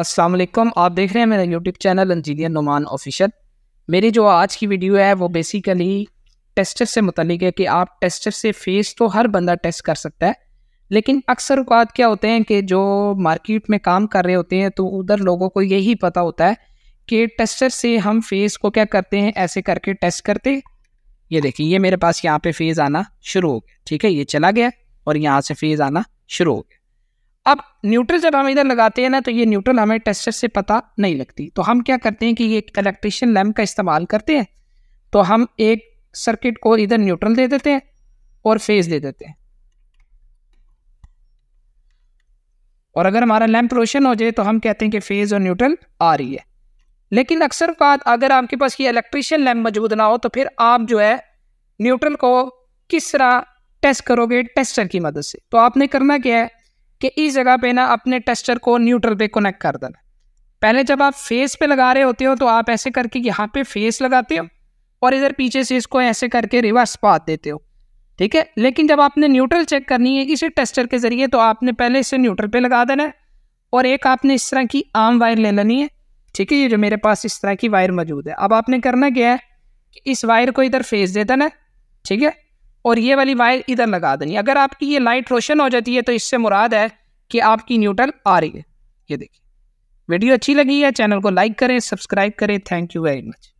अस्सलाम वालेकुम आप देख रहे हैं मेरा YouTube channel engineer Numan official मेरी जो आज की वीडियो है वो बेसिकली टेस्टर से मुतलिक है कि आप टेस्टर से फेस तो हर बंदा टेस्ट कर सकता है लेकिन अक्सर उकात क्या होते हैं कि जो मार्केट में काम कर रहे होते हैं तो उधर लोगों को यही पता होता है कि टेस्टर से हम फेस को क्या करते हैं ऐसे करके टेस्ट करते ये देखिए ये मेरे पास यहाँ पे फेज़ आना शुरू हो गया ठीक है ये चला गया और यहाँ से फेज़ आना शुरू हो गया अब न्यूट्रल जब हम इधर लगाते हैं ना तो ये न्यूट्रल हमें टेस्टर से पता नहीं लगती तो हम क्या करते हैं कि ये इलेक्ट्रिशियन लैम्प का इस्तेमाल करते हैं तो हम एक सर्किट को इधर न्यूट्रल दे देते हैं और फेज दे देते हैं और अगर हमारा लैम्प रोशन हो जाए तो हम कहते हैं कि फेज और न्यूट्रल आ रही है लेकिन अक्सर बात अगर आपके पास ये इलेक्ट्रिशियन लैम्प मौजूद ना हो तो फिर आप जो है न्यूट्रल को किस तरह टेस्ट करोगे टेस्टर की मदद से तो आपने करना क्या है कि इस जगह पे ना अपने टेस्टर को न्यूट्रल पे कनेक्ट कर देना पहले जब आप फेस पे लगा रहे होते हो तो आप ऐसे करके यहाँ पे फेस लगाते हो और इधर पीछे से इसको ऐसे करके रिवर्स पाथ देते हो ठीक है लेकिन जब आपने न्यूट्रल चेक करनी है इसी टेस्टर के ज़रिए तो आपने पहले इसे न्यूट्रल पे लगा देना है और एक आपने इस तरह की आम वायर ले लेनी है ठीक है ये जो मेरे पास इस तरह की वायर मौजूद है अब आपने करना क्या है कि इस वायर को इधर फेस दे देना है ठीक है और ये वाली वायर इधर लगा देनी अगर आपकी ये लाइट रोशन हो जाती है तो इससे मुराद है कि आपकी न्यूट्रल आ रही है ये देखिए वीडियो अच्छी लगी है चैनल को लाइक करें सब्सक्राइब करें थैंक यू वेरी मच